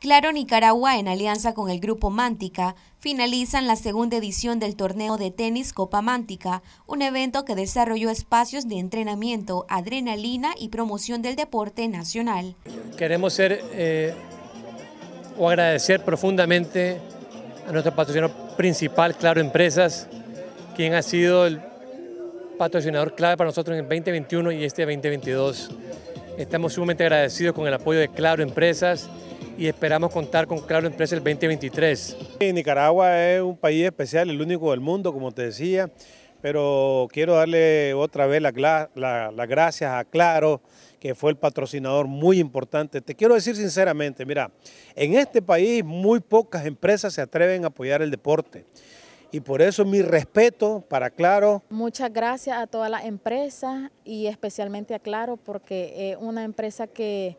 Claro Nicaragua, en alianza con el Grupo Mántica, finalizan la segunda edición del torneo de tenis Copa Mántica, un evento que desarrolló espacios de entrenamiento, adrenalina y promoción del deporte nacional. Queremos ser eh, o agradecer profundamente a nuestro patrocinador principal, Claro Empresas, quien ha sido el patrocinador clave para nosotros en el 2021 y este 2022. Estamos sumamente agradecidos con el apoyo de Claro Empresas y esperamos contar con Claro Empresa el 2023. Nicaragua es un país especial, el único del mundo, como te decía, pero quiero darle otra vez las gracias a Claro, que fue el patrocinador muy importante. Te quiero decir sinceramente, mira, en este país muy pocas empresas se atreven a apoyar el deporte y por eso mi respeto para Claro. Muchas gracias a todas las empresas y especialmente a Claro porque es una empresa que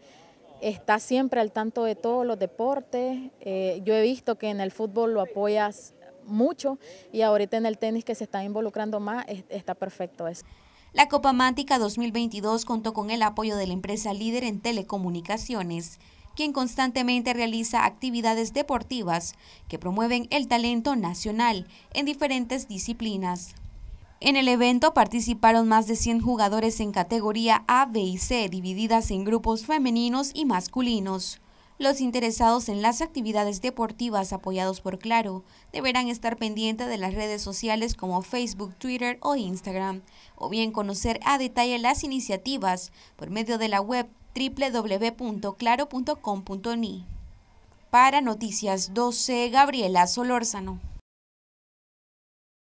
está siempre al tanto de todos los deportes. Eh, yo he visto que en el fútbol lo apoyas mucho y ahorita en el tenis que se está involucrando más está perfecto eso. La Copa Mántica 2022 contó con el apoyo de la empresa líder en telecomunicaciones, quien constantemente realiza actividades deportivas que promueven el talento nacional en diferentes disciplinas. En el evento participaron más de 100 jugadores en categoría A, B y C, divididas en grupos femeninos y masculinos. Los interesados en las actividades deportivas apoyados por Claro deberán estar pendientes de las redes sociales como Facebook, Twitter o Instagram, o bien conocer a detalle las iniciativas por medio de la web www.claro.com.ni. Para Noticias 12, Gabriela Solórzano.